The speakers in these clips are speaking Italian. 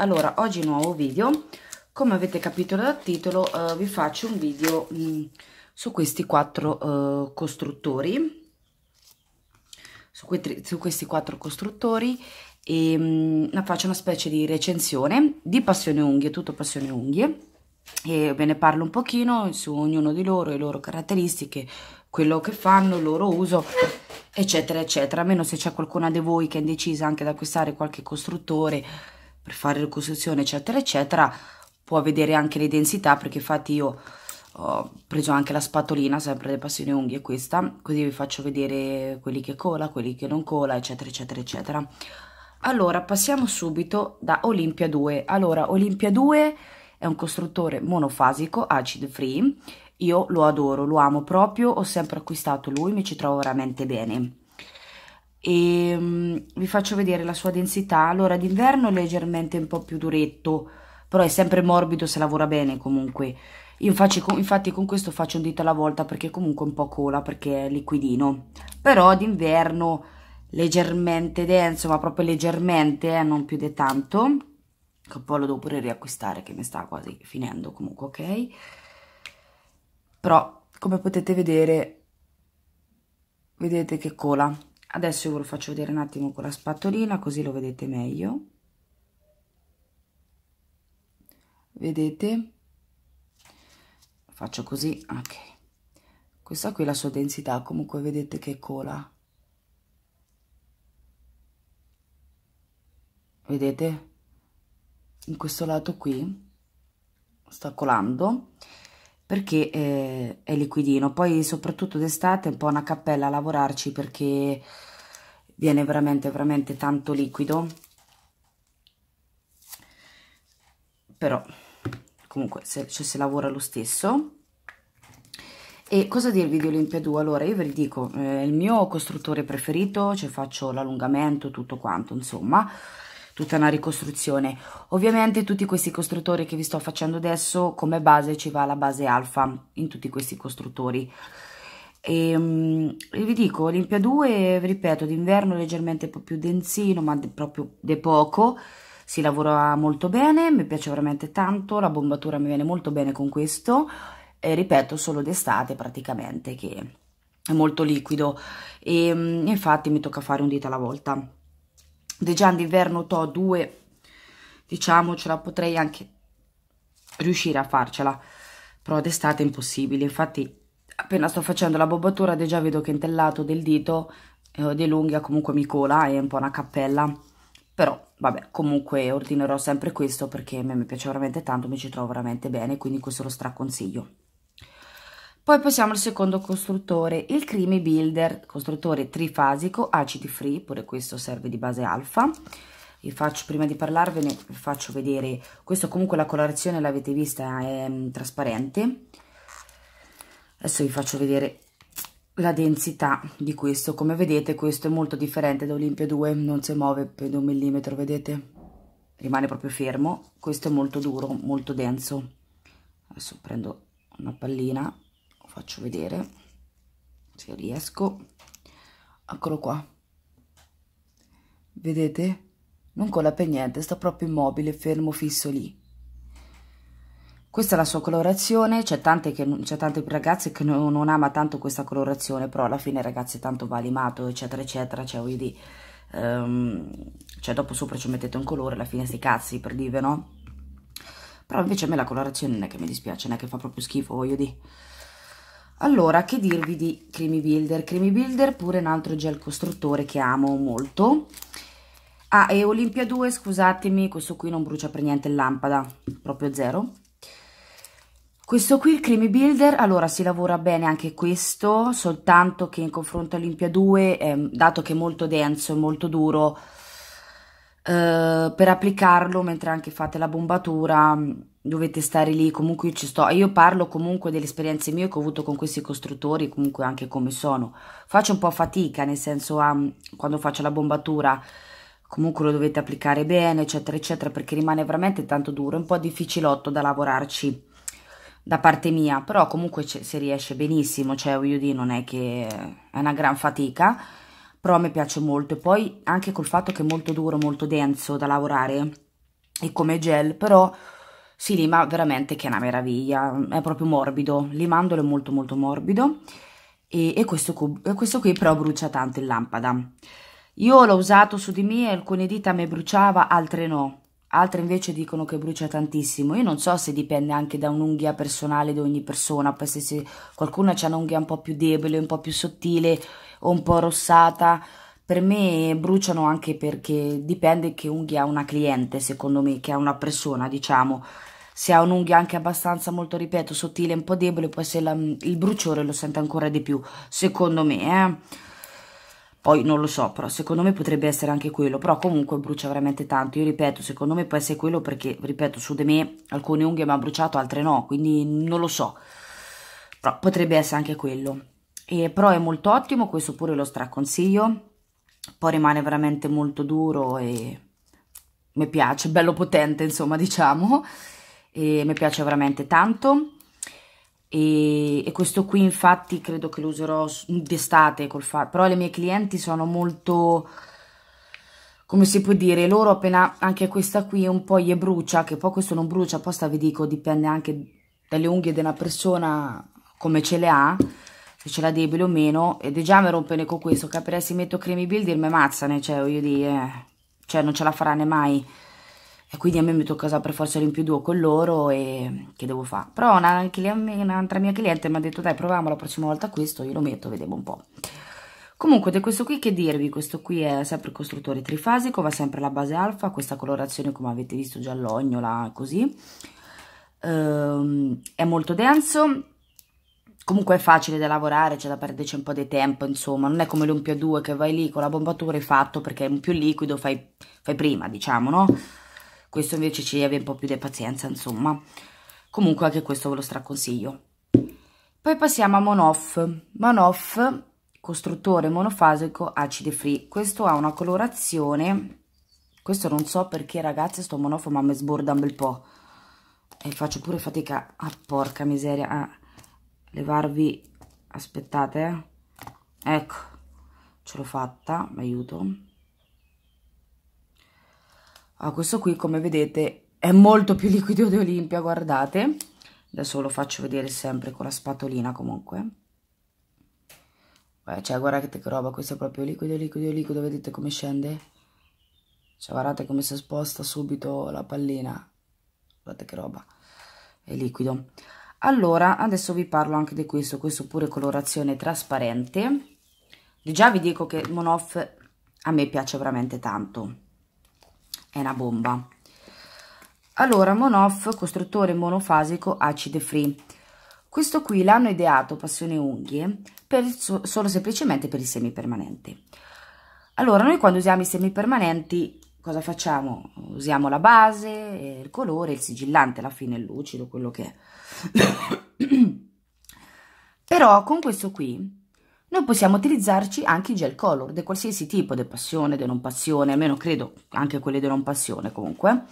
allora oggi nuovo video come avete capito dal titolo eh, vi faccio un video mh, mm, su questi quattro eh, costruttori su, que su, questi quattro costruttori e mh, mm, faccio una specie di recensione di passione unghie tutto passione unghie e ve ne parlo un pochino su ognuno di loro le loro caratteristiche quello che fanno il loro uso eccetera eccetera a meno se c'è qualcuna di voi che è indecisa anche ad acquistare qualche costruttore per fare ricostruzione eccetera eccetera può vedere anche le densità perché infatti io ho preso anche la spatolina sempre le passioni unghie questa così vi faccio vedere quelli che cola quelli che non cola eccetera eccetera eccetera allora passiamo subito da Olimpia 2 allora Olimpia 2 è un costruttore monofasico acid free io lo adoro lo amo proprio ho sempre acquistato lui mi ci trovo veramente bene e um, vi faccio vedere la sua densità. Allora d'inverno è leggermente un po' più duretto, però è sempre morbido se lavora bene comunque. Io faccio, infatti con questo faccio un dito alla volta perché comunque un po' cola perché è liquidino. Però d'inverno leggermente denso, ma proprio leggermente, eh, non più di tanto. Che poi lo devo pure riacquistare che mi sta quasi finendo comunque, ok? Però come potete vedere, vedete che cola adesso ve lo faccio vedere un attimo con la spatolina così lo vedete meglio vedete faccio così ok questa qui è la sua densità comunque vedete che cola vedete in questo lato qui sta colando perché è, eh, è liquidino. Poi soprattutto d'estate è un po' una cappella a lavorarci perché viene veramente veramente tanto liquido. Però comunque se, cioè, si lavora lo stesso. E cosa dirvi di Olimpia 2? Allora, io ve li dico, eh, il mio costruttore preferito, cioè faccio l'allungamento, tutto quanto, insomma tutta una ricostruzione. Ovviamente tutti questi costruttori che vi sto facendo adesso come base ci va la base alfa in tutti questi costruttori. Ehm, e, um, vi dico, Olimpia 2, ripeto, d'inverno leggermente un po' più densino, ma de, proprio de poco, si lavora molto bene, mi piace veramente tanto, la bombatura mi viene molto bene con questo, e ripeto, solo d'estate praticamente, che è molto liquido e ehm, infatti mi tocca fare un dito alla volta De Dejan d'inverno to 2, diciamocela, potrei anche riuscire a farcela, però d'estate è impossibile, infatti appena sto facendo la bobatura De già vedo che intellato del dito eh, dell'unghia comunque mi cola è un po' una cappella però vabbè comunque ordinerò sempre questo perché a me mi piace veramente tanto mi ci trovo veramente bene quindi questo lo straconsiglio poi passiamo al secondo costruttore, il Creamy Builder, costruttore trifasico, acid free, pure questo serve di base alfa. Vi faccio, prima di parlarvene, vi faccio vedere, questo comunque la colorazione l'avete vista, è mm, trasparente. Adesso vi faccio vedere la densità di questo, come vedete questo è molto differente da Olimpia 2, non si muove per un millimetro, vedete? Rimane proprio fermo, questo è molto duro, molto denso. Adesso prendo una pallina faccio vedere se riesco eccolo qua vedete non cola per niente sta proprio immobile fermo fisso lì questa è la sua colorazione c'è tante, tante, ragazze che non, non, ama tanto questa colorazione però alla fine ragazze tanto va limato eccetera eccetera cioè voglio um, cioè dopo sopra ci mettete un colore alla fine si cazzi per dire no però invece a me la colorazione non è che mi dispiace non è che fa proprio schifo voglio dire allora, che dirvi di Creamy Builder? Creamy Builder pure un altro gel costruttore che amo molto. Ah, e Olimpia 2, scusatemi, questo qui non brucia per niente lampada, proprio zero. Questo qui, il Creamy Builder, allora si lavora bene anche questo, soltanto che in confronto all'Olimpia 2, eh, dato che è molto denso e molto duro, eh, per applicarlo mentre anche fate la bombatura mm, dovete stare lì, comunque io ci sto, io parlo comunque delle esperienze mie che ho avuto con questi costruttori, comunque anche come sono, faccio un po' fatica, nel senso a, mm, quando faccio la bombatura comunque lo dovete applicare bene, eccetera, eccetera, perché rimane veramente tanto duro, è un po' difficilotto da lavorarci da parte mia, però comunque si riesce benissimo, cioè voglio dire non è che è una gran fatica, però a me piace molto e poi anche col fatto che è molto duro, molto denso da lavorare e come gel, però si lima veramente che è una meraviglia, è proprio morbido, limandolo è molto molto morbido e, e questo, questo qui però brucia tanto in lampada. Io l'ho usato su di me, alcune dita mi bruciava, altre no, altre invece dicono che brucia tantissimo. Io non so se dipende anche da un'unghia personale di ogni persona, se, se qualcuno ha un'unghia un po' più debole, un po' più sottile un po' rossata, per me bruciano anche perché dipende che unghia una cliente, secondo me, che ha una persona, diciamo. Se ha un'unghia anche abbastanza, molto, ripeto, sottile, un po' debole, può essere la, il bruciore lo sente ancora di più, secondo me, eh. Poi non lo so, però secondo me potrebbe essere anche quello, però comunque brucia veramente tanto. Io ripeto, secondo me può essere quello perché, ripeto, su di me alcune unghie mi ha bruciato, altre no, quindi non lo so. Però potrebbe essere anche quello e, però è molto ottimo, questo pure lo straconsiglio, poi rimane veramente molto duro e mi piace, bello potente insomma diciamo, e mi piace veramente tanto. E, e, questo qui infatti credo che lo userò d'estate col fatto però le mie clienti sono molto come si può dire loro appena anche questa qui un po' gli brucia che poi questo non brucia apposta vi dico dipende anche dalle unghie di una persona come ce le ha se ce la debole o meno e già mi rompe con questo capirei se metto creamy builder mi mazzane cioè voglio dire cioè non ce la farà faranno mai e quindi a me mi tocca usare per forza l'in più l'impiù con loro e che devo fare però un'altra un mia cliente mi ha detto dai proviamo la prossima volta questo io lo metto vediamo un po' Comunque di questo qui che dirvi, questo qui è sempre il costruttore trifasico, va sempre la base alfa, questa colorazione come avete visto giallognola, così. Ehm, è molto denso, Comunque è facile da lavorare, c'è da perderci un po' di tempo, insomma, non è come l'un più 2 che vai lì con la bombatura e fatto perché è un più liquido fai, fai prima, diciamo, no? Questo invece ci deve un po' più di pazienza, insomma. Comunque anche questo ve lo straconsiglio. Poi passiamo a Monoff. Monoff, costruttore monofasico acide free. Questo ha una colorazione, questo non so perché ragazzi sto Monoff ma mi sborda un bel po' e faccio pure fatica, ah porca miseria, ah levarvi aspettate eh. ecco ce l'ho fatta mi aiuto ah, questo qui come vedete è molto più liquido di Olimpia guardate adesso lo faccio vedere sempre con la spatolina comunque Beh, cioè guardate che roba questo è proprio liquido liquido liquido vedete come scende cioè guardate come si sposta subito la pallina guardate che roba è liquido allora adesso vi parlo anche di questo questo pure colorazione trasparente di già vi dico che Monoff a me piace veramente tanto è una bomba allora Monoff costruttore monofasico acid free questo qui l'hanno ideato Passione Unghie per, solo semplicemente per il semipermanente allora noi quando usiamo i semi permanenti, cosa facciamo? usiamo la base, il colore, il sigillante alla fine, il lucido, quello che è Però con questo qui noi possiamo utilizzarci anche i gel color di qualsiasi tipo, di passione, di non passione, almeno credo anche quelli di non passione comunque.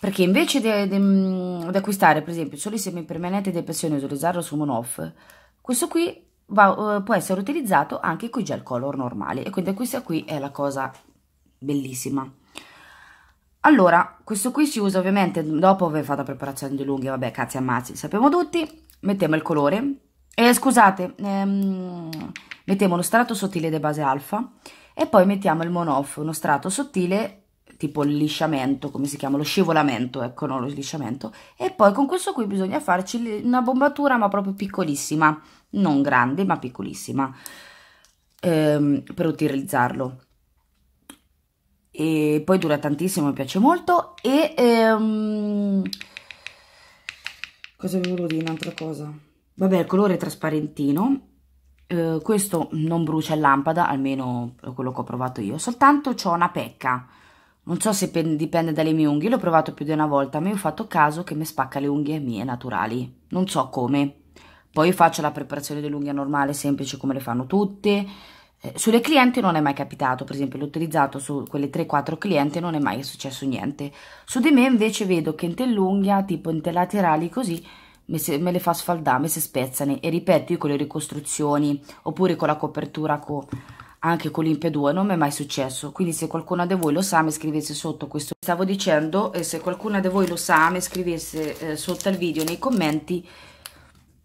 Perché invece di acquistare, per esempio, solo i semipermanenti di passione e utilizzarlo su on-off, questo qui va, eh, può essere utilizzato anche con i gel color normali. E quindi questa qui è la cosa bellissima. Allora, questo qui si usa ovviamente dopo aver fatto la preparazione di lunghe, vabbè, cazzi ammazzi, sappiamo tutti. Mettiamo il colore, eh, scusate, ehm, mettiamo lo strato sottile di base alfa e poi mettiamo il monoff, uno strato sottile tipo il lisciamento, come si chiama, lo scivolamento, ecco, no, lo lisciamento, e poi con questo qui bisogna farci una bombatura ma proprio piccolissima, non grande ma piccolissima, ehm, per utilizzarlo e poi dura tantissimo, mi piace molto e ehm, cosa vi volevo dire un'altra cosa vabbè il colore è trasparentino eh, questo non brucia in lampada almeno quello che ho provato io soltanto ho una pecca non so se dipende dalle mie unghie l'ho provato più di una volta ma io ho fatto caso che mi spacca le unghie mie naturali non so come poi faccio la preparazione dell'unghia normale semplice come le fanno tutte eh, sulle clienti non è mai capitato, per esempio l'ho utilizzato su quelle 3-4 clienti e non è mai successo niente. Su di me invece vedo che in te l'unghia, tipo in te laterali così, me, se, me le fa sfaldare, me si spezzano e ripeto io con le ricostruzioni oppure con la copertura co, anche con 2 non mi è mai successo quindi se qualcuno di voi lo sa mi scrivesse sotto questo stavo dicendo e se qualcuno di voi lo sa mi scrivesse eh, sotto al video nei commenti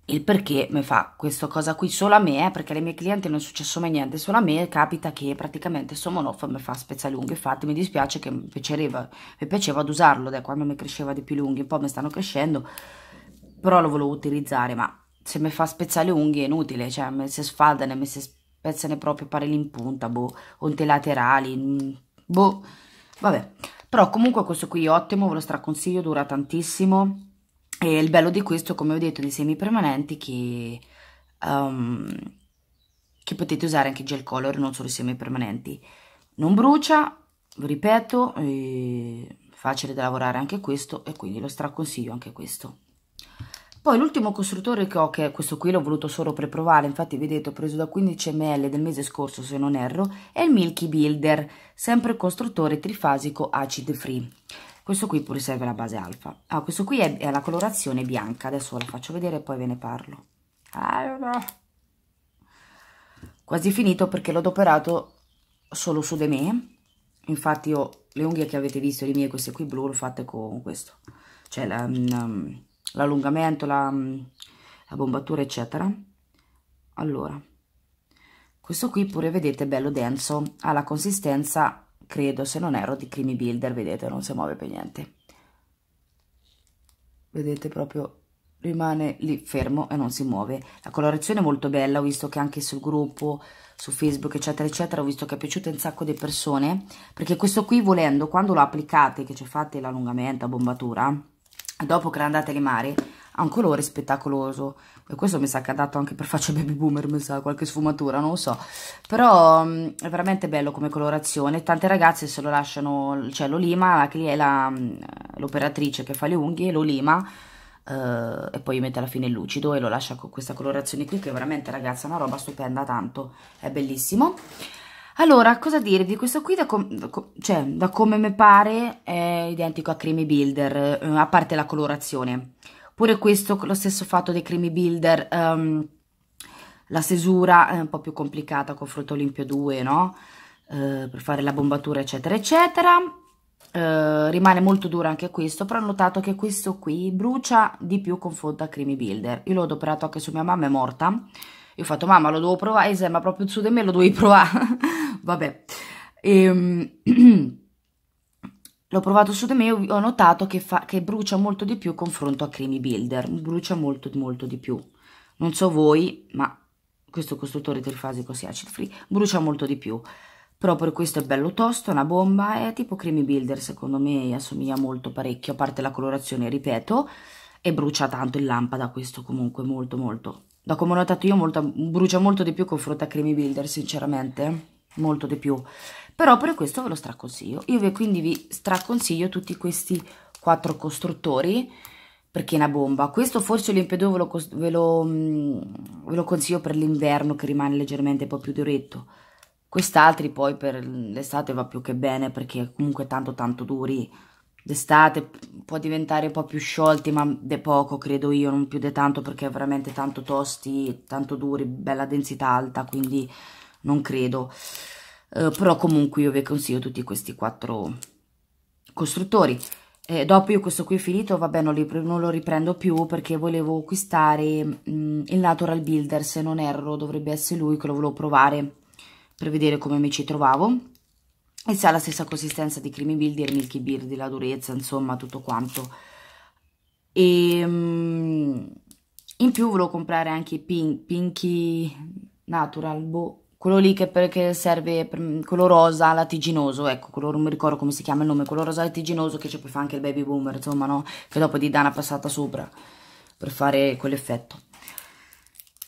il perché mi fa questa cosa qui solo a me, eh, perché alle mie clienti non è successo mai niente, solo a me capita che praticamente sono monofo mi fa spezza lunghi, infatti mi dispiace che mi piaceva, mi piaceva ad usarlo, da quando mi cresceva di più lunghi, un po' mi stanno crescendo, però lo volevo utilizzare, ma se mi fa spezzare le unghie è inutile, cioè mi si sfaldano, mi si spezzano proprio pare in punta, boh, onte laterali, boh, vabbè. Però comunque questo qui è ottimo, ve lo straconsiglio, dura tantissimo, e il bello di questo, come ho detto, dei semi permanenti che, um, che potete usare anche gel color, non solo i semi permanenti. Non brucia, ripeto, è facile da lavorare anche questo e quindi lo straconsiglio anche questo. Poi l'ultimo costruttore che ho, che è questo qui l'ho voluto solo per provare, infatti vedete ho preso da 15 ml del mese scorso se non erro, è il Milky Builder, sempre costruttore trifasico acid free questo qui pure serve la base alfa ah, questo qui è, è, la colorazione bianca adesso la faccio vedere e poi ve ne parlo allora. quasi finito perché l'ho adoperato solo su di me infatti io le unghie che avete visto le mie queste qui blu le ho fatte con questo cioè mm, um, l'allungamento la, mm, la bombatura eccetera allora questo qui pure vedete è bello denso ha la consistenza credo se non erro di creamy builder vedete non si muove per niente vedete proprio rimane lì fermo e non si muove la colorazione è molto bella ho visto che anche sul gruppo su facebook eccetera eccetera ho visto che è piaciuta un sacco di persone perché questo qui volendo quando lo applicate che ci fate l'allungamento la bombatura dopo che andate a limare ha un colore spettacoloso e questo mi sa che ha dato anche per faccia baby boomer mi sa qualche sfumatura non lo so però mh, mm, è veramente bello come colorazione tante ragazze se lo lasciano cioè lo lima mm, l'operatrice che fa le unghie lo lima eh, e poi mette alla fine il lucido e lo lascia con questa colorazione qui che veramente ragazza è una roba stupenda tanto è bellissimo allora, cosa dirvi? Questo qui, da, com da, com cioè, da come mi pare, è identico a Creamy Builder, eh, a parte la colorazione. Pure questo, lo stesso fatto dei creamy builder, um, la stesura è un po' più complicata con frutto Olimpio 2, no? Uh, per fare la bombatura, eccetera, eccetera. Uh, rimane molto duro anche questo, però ho notato che questo qui brucia di più confronto a creamy builder. Io l'ho adoperato anche su mia mamma, è morta. Io ho fatto, mamma lo devo provare, Ise, eh, ma proprio su di me lo dovevi provare. Vabbè. Ehm... l'ho provato su di me ho notato che, fa, che brucia molto di più confronto a Creamy Builder, brucia molto molto di più. Non so voi, ma questo costruttore trifasico si acid free brucia molto di più. Però per questo è bello tosto, è una bomba, è tipo Creamy Builder, secondo me assomiglia molto parecchio, a parte la colorazione, ripeto, e brucia tanto in lampada questo comunque, molto molto. Da come ho notato io molto, brucia molto di più confronto a Creamy Builder, sinceramente, molto di più però per questo ve lo straconsiglio. Io quindi vi straconsiglio tutti questi quattro costruttori perché è una bomba. Questo forse l'empedo ve, ve, mm, ve, lo consiglio per l'inverno che rimane leggermente un po' più duretto. Quest'altri poi per l'estate va più che bene perché comunque tanto tanto duri. D'estate può diventare un po' più sciolti ma de poco credo io, non più de tanto perché veramente tanto tosti, tanto duri, bella densità alta quindi non credo. Eh, però comunque io vi consiglio tutti questi quattro costruttori. Eh, dopo io questo qui è finito, vabbè non, li, non lo riprendo più perché volevo acquistare mh, mm, il Natural Builder, se non erro dovrebbe essere lui che lo volevo provare per vedere come mi ci trovavo. E se ha la stessa consistenza di Creamy Builder, Milky Beard, la durezza, insomma tutto quanto. E mh, mm, in più volevo comprare anche i Pink, Pinky Natural, boh, quello lì che, per, che serve, per, quello mm, rosa latiginoso, ecco, quello non mi ricordo come si chiama il nome, quello rosa latiginoso che c'è poi fa anche il baby boomer, insomma, no? Che dopo di Dana una passata sopra per fare quell'effetto.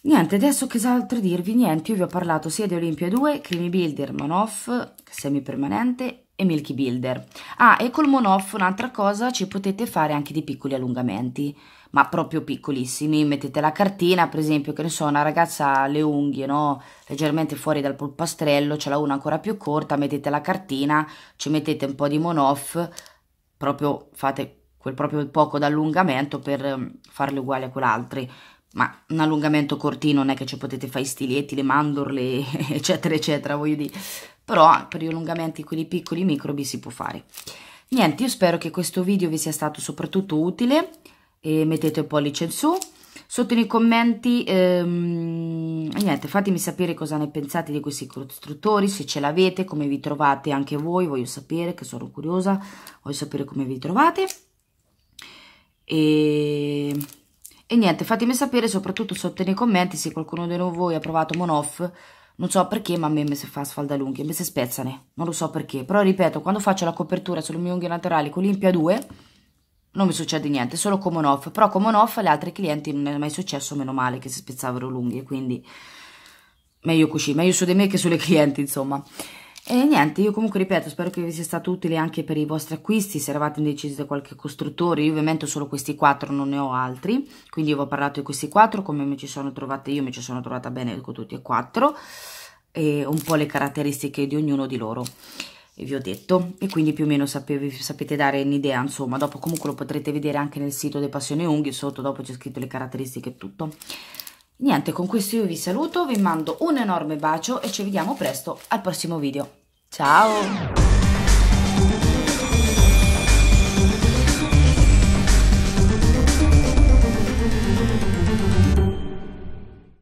Niente, adesso che altro dirvi? Niente, io vi ho parlato sia di Olimpia 2, Creamy Builder, Manoff, semipermanente e Milky Builder. Ah, e col Monoff un'altra cosa, ci potete fare anche dei piccoli allungamenti, ma proprio piccolissimi. Mettete la cartina, per esempio, che ne so, una ragazza ha le unghie, no? Leggermente fuori dal polpastrello, ce l'ha una ancora più corta, mettete la cartina, ci mettete un po' di Monoff, proprio fate quel proprio poco d'allungamento per ehm, farle uguali a quell'altro. ma un allungamento cortino non è che ci potete fare i stiletti, le mandorle, eccetera, eccetera, voglio dire, però ah, per gli allungamenti, quelli piccoli microbi si può fare. Niente, io spero che questo video vi sia stato soprattutto utile, e mettete il pollice in su, sotto nei commenti ehm, niente, fatemi sapere cosa ne pensate di questi costruttori se ce l'avete, come vi trovate anche voi voglio sapere, che sono curiosa voglio sapere come vi trovate e, e niente, fatemi sapere soprattutto sotto nei commenti se qualcuno di voi ha provato Monoff non so perché, ma a me mi si fa sfaldalunghe, mi si spezzane, non lo so perché. Però ripeto, quando faccio la copertura sulle mie unghie laterali con l'Impia 2, non mi succede niente, solo come on off. Però come on off alle altre clienti non è mai successo, meno male, che si spezzavano lunghe, quindi meglio così, meglio su di me che sulle clienti, insomma. E niente, io comunque ripeto, spero che vi sia stato utile anche per i vostri acquisti, se eravate indecisi da qualche costruttore, io ovviamente solo questi quattro, non ne ho altri, quindi io vi ho parlato di questi quattro, come mi ci sono trovate io, mi ci sono trovata bene con tutti e quattro, e un po' le caratteristiche di ognuno di loro e vi ho detto e quindi più o meno sapevi, sapete dare un'idea insomma dopo comunque lo potrete vedere anche nel sito dei passioni Unghie sotto dopo c'è scritto le caratteristiche e tutto Niente, con questo io vi saluto, vi mando un enorme bacio e ci vediamo presto al prossimo video. Ciao!